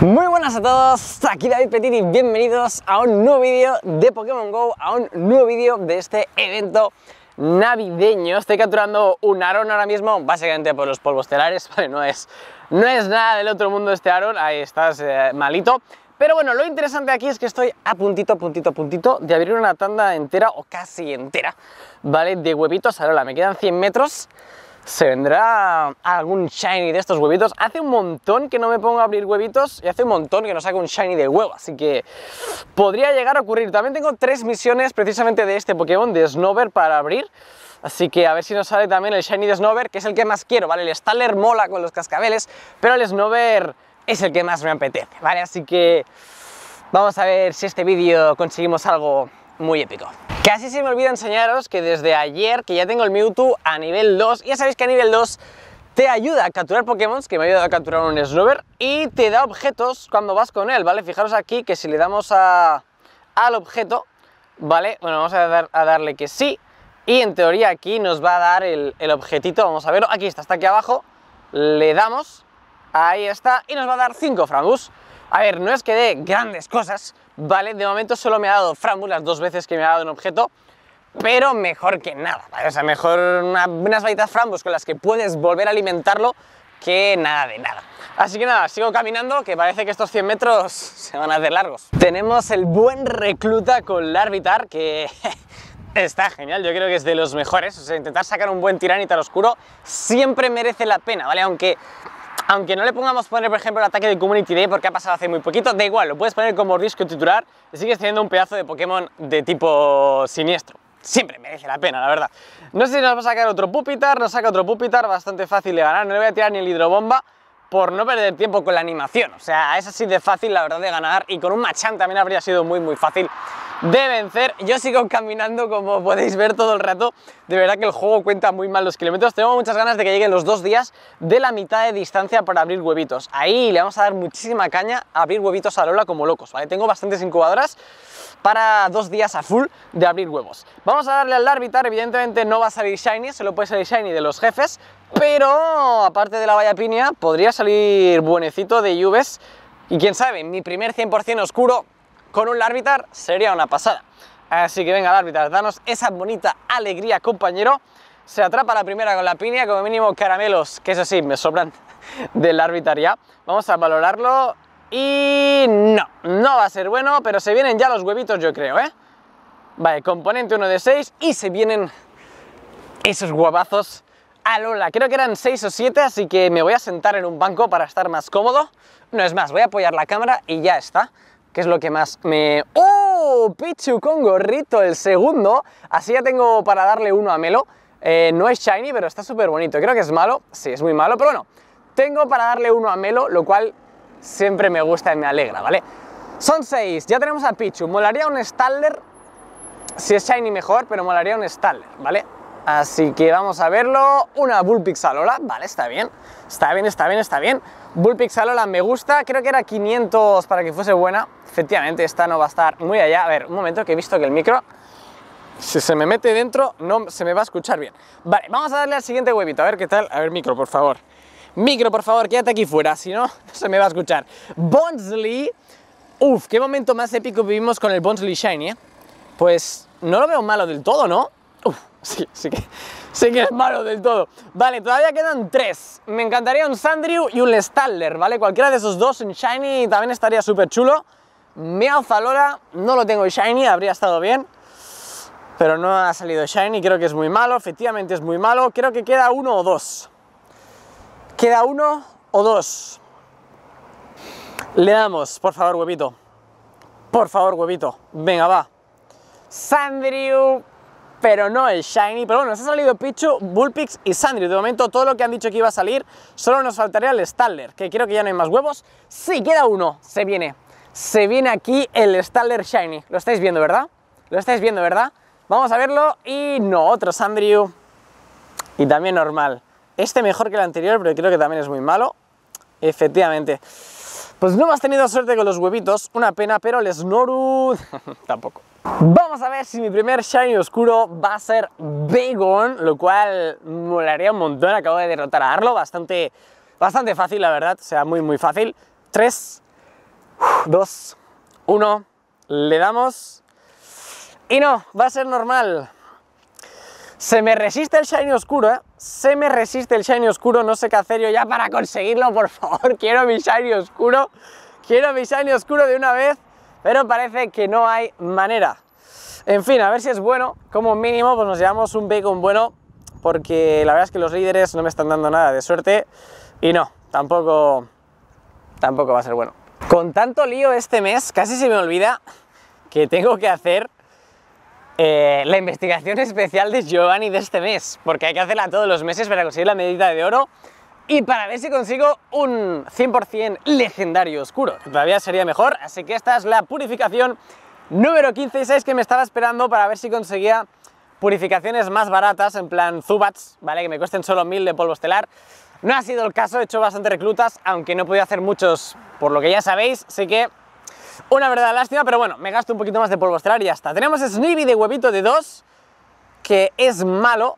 Muy buenas a todos, aquí David Petit y bienvenidos a un nuevo vídeo de Pokémon GO, a un nuevo vídeo de este evento navideño. Estoy capturando un Aron ahora mismo, básicamente por los polvos telares, vale, no es, no es nada del otro mundo este Aron, ahí estás eh, malito. Pero bueno, lo interesante aquí es que estoy a puntito, puntito, puntito de abrir una tanda entera o casi entera, ¿vale? De huevitos Ahora me quedan 100 metros ¿Se vendrá algún shiny de estos huevitos? Hace un montón que no me pongo a abrir huevitos y hace un montón que no saco un shiny de huevo, así que podría llegar a ocurrir. También tengo tres misiones precisamente de este Pokémon, de Snover, para abrir. Así que a ver si nos sale también el Shiny de Snover, que es el que más quiero, ¿vale? El Staller mola con los cascabeles, pero el Snover es el que más me apetece, ¿vale? Así que vamos a ver si este vídeo conseguimos algo muy épico. Casi se me olvida enseñaros que desde ayer que ya tengo el Mewtwo a nivel 2, ya sabéis que a nivel 2 te ayuda a capturar Pokémon, que me ha ayudado a capturar un Snover, y te da objetos cuando vas con él, ¿vale? Fijaros aquí que si le damos a, al objeto, ¿vale? Bueno, vamos a, dar, a darle que sí, y en teoría aquí nos va a dar el, el objetito, vamos a verlo, aquí está, está aquí abajo, le damos, ahí está, y nos va a dar 5 Frangus. A ver, no es que dé grandes cosas, ¿vale? De momento solo me ha dado Frambus las dos veces que me ha dado un objeto, pero mejor que nada, ¿vale? O sea, mejor unas varitas Frambus con las que puedes volver a alimentarlo que nada de nada. Así que nada, sigo caminando, que parece que estos 100 metros se van a hacer largos. Tenemos el buen recluta con Larvitar, que está genial, yo creo que es de los mejores. O sea, intentar sacar un buen tiranitar oscuro siempre merece la pena, ¿vale? Aunque aunque no le pongamos poner, por ejemplo, el ataque de Community Day porque ha pasado hace muy poquito, da igual, lo puedes poner como disco titular y sigues teniendo un pedazo de Pokémon de tipo siniestro. Siempre merece la pena, la verdad. No sé si nos va a sacar otro Pupitar, nos saca otro Pupitar, bastante fácil de ganar. No le voy a tirar ni el Hidrobomba por no perder tiempo con la animación. O sea, es así de fácil, la verdad, de ganar. Y con un Machan también habría sido muy, muy fácil de vencer. Yo sigo caminando como podéis ver todo el rato. De verdad que el juego cuenta muy mal los kilómetros. Tengo muchas ganas de que lleguen los dos días de la mitad de distancia para abrir huevitos. Ahí le vamos a dar muchísima caña a abrir huevitos a Lola como locos, ¿vale? Tengo bastantes incubadoras para dos días a full de abrir huevos. Vamos a darle al árbitro, evidentemente no va a salir Shiny, solo puede salir Shiny de los jefes, pero aparte de la valla piña podría salir buenecito de llubes. y quién sabe, mi primer 100% oscuro con un Larvitar sería una pasada. Así que venga Larvitar, danos esa bonita alegría, compañero. Se atrapa la primera con la piña, como mínimo caramelos, que eso sí, me sobran del Larvitar ya. Vamos a valorarlo y no, no va a ser bueno, pero se vienen ya los huevitos yo creo, ¿eh? Vale, componente 1 de 6 y se vienen esos guapazos a Lola. Creo que eran 6 o 7, así que me voy a sentar en un banco para estar más cómodo. No es más, voy a apoyar la cámara y ya está que es lo que más me... ¡Oh! Pichu con gorrito, el segundo. Así ya tengo para darle uno a Melo. Eh, no es shiny, pero está súper bonito. Creo que es malo. Sí, es muy malo, pero bueno. Tengo para darle uno a Melo, lo cual siempre me gusta y me alegra, ¿vale? Son seis. Ya tenemos a Pichu. Molaría un Staller. Si es shiny mejor, pero molaría un Staller, ¿vale? Así que vamos a verlo. Una Bullpixalola, vale, está bien. Está bien, está bien, está bien. Bullpixalola me gusta, creo que era 500 para que fuese buena. Efectivamente, esta no va a estar muy allá. A ver, un momento que he visto que el micro, si se me mete dentro, no se me va a escuchar bien. Vale, vamos a darle al siguiente huevito, a ver qué tal. A ver, micro, por favor. Micro, por favor, quédate aquí fuera, si no, no se me va a escuchar. Bonsley, Uf, qué momento más épico vivimos con el Bonsley Shiny, ¿eh? Pues no lo veo malo del todo, ¿no? sí, sí que, es malo del todo. Vale, todavía quedan tres. Me encantaría un Sandriu y un Staller, ¿vale? Cualquiera de esos dos en Shiny también estaría súper chulo. Me Alfalora no lo tengo en Shiny, habría estado bien. Pero no ha salido Shiny, creo que es muy malo, efectivamente es muy malo. Creo que queda uno o dos. Queda uno o dos. Le damos, por favor, huevito. Por favor, huevito. Venga, va. Sandriu pero no el Shiny. Pero bueno, nos ha salido Pichu, Bullpix y Sandry. De momento todo lo que han dicho que iba a salir, solo nos faltaría el Staller, que creo que ya no hay más huevos. Sí, queda uno, se viene. Se viene aquí el Staller Shiny. Lo estáis viendo, ¿verdad? Lo estáis viendo, ¿verdad? Vamos a verlo y no, otro Sandriu. y también normal. Este mejor que el anterior, pero creo que también es muy malo. Efectivamente. Pues no has tenido suerte con los huevitos, una pena, pero el Snorud tampoco. Vamos a ver si mi primer Shiny oscuro va a ser Begon, lo cual molaría un montón. Acabo de derrotar a Arlo, bastante, bastante fácil, la verdad, o sea, muy, muy fácil. 3, 2, 1, le damos. Y no, va a ser normal. Se me resiste el Shiny oscuro, ¿eh? Se me resiste el shiny oscuro, no sé qué hacer yo ya para conseguirlo, por favor. Quiero mi shiny oscuro, quiero mi shiny oscuro de una vez, pero parece que no hay manera. En fin, a ver si es bueno. Como mínimo, pues nos llevamos un bacon bueno, porque la verdad es que los líderes no me están dando nada de suerte. Y no, tampoco, tampoco va a ser bueno. Con tanto lío este mes, casi se me olvida que tengo que hacer eh, la investigación especial de Giovanni de este mes, porque hay que hacerla todos los meses para conseguir la medida de oro y para ver si consigo un 100% legendario oscuro, todavía sería mejor, así que esta es la purificación número 15 y 6 que me estaba esperando para ver si conseguía purificaciones más baratas, en plan Zubats, ¿vale? Que me cuesten solo 1000 de polvo estelar. No ha sido el caso, he hecho bastante reclutas, aunque no he hacer muchos por lo que ya sabéis, así que una verdad, lástima, pero bueno, me gasto un poquito más de polvo estelar y ya está. Tenemos Snivy de huevito de 2, que es malo.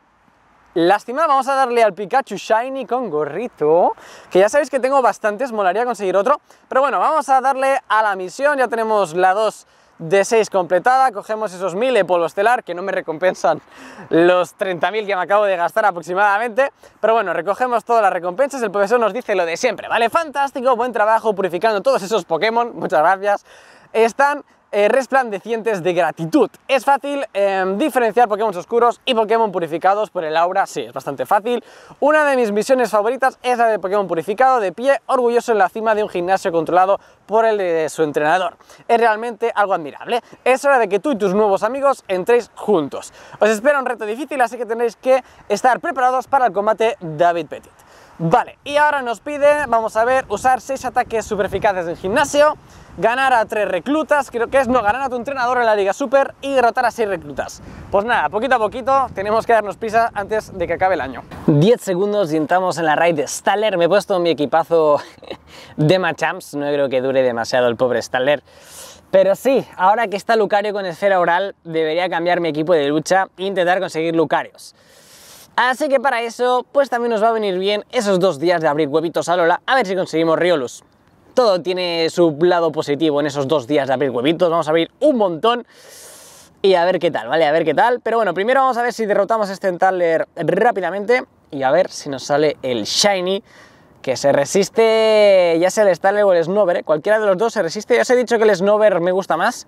Lástima, vamos a darle al Pikachu Shiny con gorrito, que ya sabéis que tengo bastantes, molaría conseguir otro. Pero bueno, vamos a darle a la misión, ya tenemos la 2 de 6 completada, cogemos esos 1000 de polvo estelar, que no me recompensan los 30.000 que me acabo de gastar aproximadamente, pero bueno, recogemos todas las recompensas, el profesor nos dice lo de siempre, vale, fantástico, buen trabajo purificando todos esos Pokémon, muchas gracias, están eh, resplandecientes de gratitud. Es fácil em, diferenciar Pokémon oscuros y Pokémon purificados por el aura, sí, es bastante fácil. Una de mis misiones favoritas es la de Pokémon purificado de pie, orgulloso en la cima de un gimnasio controlado por el de su entrenador. Es realmente algo admirable. Es hora de que tú y tus nuevos amigos entréis juntos. Os espera un reto difícil, así que tenéis que estar preparados para el combate David Petty. Vale, y ahora nos pide, vamos a ver, usar 6 ataques super eficaces en gimnasio, ganar a 3 reclutas, creo que es, no, ganar a tu entrenador en la Liga Super y derrotar a 6 reclutas. Pues nada, poquito a poquito tenemos que darnos prisa antes de que acabe el año. 10 segundos y entramos en la raid de Staller, me he puesto mi equipazo de Machamps, no creo que dure demasiado el pobre Staller. Pero sí, ahora que está Lucario con esfera oral, debería cambiar mi equipo de lucha e intentar conseguir Lucarios. Así que para eso, pues también nos va a venir bien esos dos días de abrir huevitos a Lola a ver si conseguimos Riolus. Todo tiene su lado positivo en esos dos días de abrir huevitos, vamos a abrir un montón y a ver qué tal, ¿vale? A ver qué tal. Pero bueno, primero vamos a ver si derrotamos este Entaler rápidamente y a ver si nos sale el Shiny que se resiste, ya sea el Starler o el Snover, ¿eh? cualquiera de los dos se resiste. Ya os he dicho que el Snover me gusta más,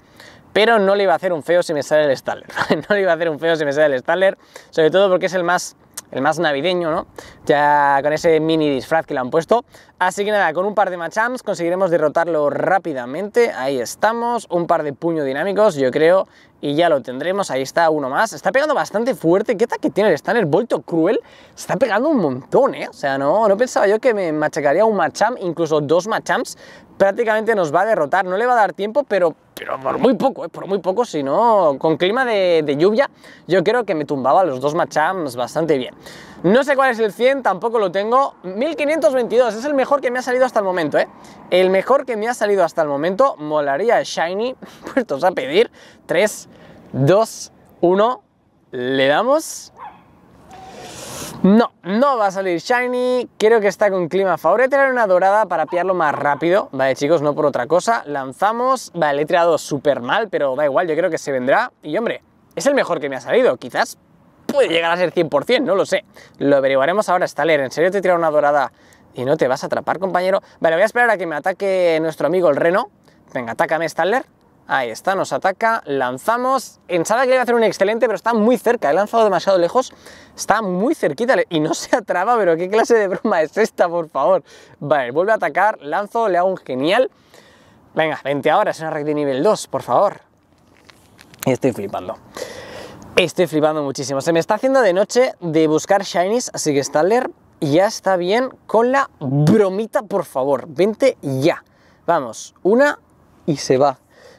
pero no le iba a hacer un feo si me sale el Starler. no le iba a hacer un feo si me sale el Starler, sobre todo porque es el más el más navideño, ¿no? Ya con ese mini disfraz que le han puesto. Así que nada, con un par de machams conseguiremos derrotarlo rápidamente. Ahí estamos, un par de puños dinámicos, yo creo, y ya lo tendremos. Ahí está uno más. Está pegando bastante fuerte. ¿Qué tal que tiene? Está en el volto cruel. Está pegando un montón, ¿eh? O sea, no, no pensaba yo que me machacaría un macham, incluso dos machams. Prácticamente nos va a derrotar. No le va a dar tiempo, pero pero por muy poco, eh, por muy poco, si no, con clima de, lluvia, yo creo que me tumbaba los dos machams bastante bien. No sé cuál es el 100, tampoco lo tengo. 1522, es el mejor que me ha salido hasta el momento, ¿eh? El mejor que me ha salido hasta el momento, molaría Shiny, puestos a pedir. 3, 2, 1, le damos. No, no va a salir Shiny, creo que está con clima a tirar una dorada para pillarlo más rápido, vale chicos, no por otra cosa, lanzamos, vale, le he tirado súper mal, pero da igual, yo creo que se vendrá, y hombre, es el mejor que me ha salido, quizás puede llegar a ser 100%, no lo sé, lo averiguaremos ahora, Staller, ¿en serio te he tirado una dorada y no te vas a atrapar, compañero? Vale, voy a esperar a que me ataque nuestro amigo el reno, venga, atácame, Staller. Ahí está, nos ataca, lanzamos. Pensaba que iba a hacer un excelente, pero está muy cerca. He lanzado demasiado lejos, está muy cerquita y no se atrapa, pero ¿qué clase de broma es esta, por favor? Vale, vuelve a atacar, lanzo, le hago un genial. Venga, 20 ahora, es una red de nivel 2, por favor. Estoy flipando. Estoy flipando muchísimo. Se me está haciendo de noche de buscar shinies, así que Staller ya está bien con la bromita, por favor. Vente ya. Vamos, una y se va.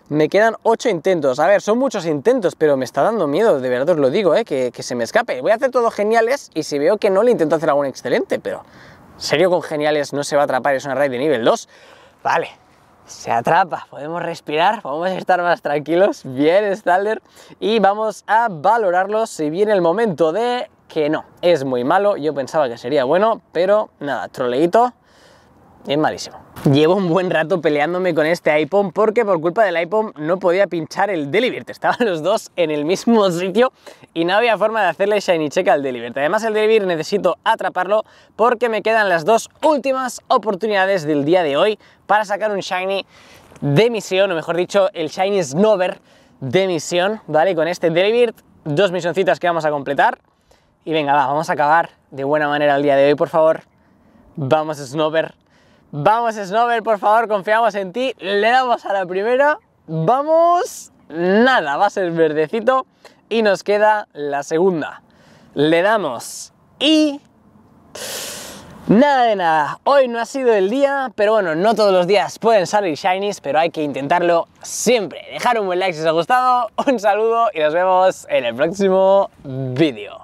Me quedan 8 intentos. A ver, son muchos intentos, pero me está dando miedo, de verdad os lo digo, eh, que, se me escape. Voy a hacer todo geniales y si veo que no, le intento hacer algún excelente, pero serio con geniales no se va a atrapar, es una raid de nivel 2. Vale, se atrapa, podemos respirar, podemos estar más tranquilos, bien Stalder, y vamos a valorarlo si viene el momento de que no, es muy malo, yo pensaba que sería bueno, pero nada, troleito, es malísimo. Llevo un buen rato peleándome con este iPhone porque por culpa del iPhone no podía pinchar el Delivert. Estaban los dos en el mismo sitio y no había forma de hacerle shiny check al Delivert. Además el Delivert necesito atraparlo porque me quedan las dos últimas oportunidades del día de hoy para sacar un shiny de misión, o mejor dicho, el shiny Snover de misión, ¿vale? Con este Delivert, dos misioncitas que vamos a completar. Y venga, va, vamos a acabar de buena manera el día de hoy, por favor. Vamos, Snover. Vamos, Snobel, por favor, confiamos en ti. Le damos a la primera. Vamos. Nada, va a ser verdecito. Y nos queda la segunda. Le damos. Y... Nada de nada, hoy no ha sido el día, pero bueno, no todos los días pueden salir shinies, pero hay que intentarlo siempre. Dejar un buen like si os ha gustado, un saludo y nos vemos en el próximo vídeo.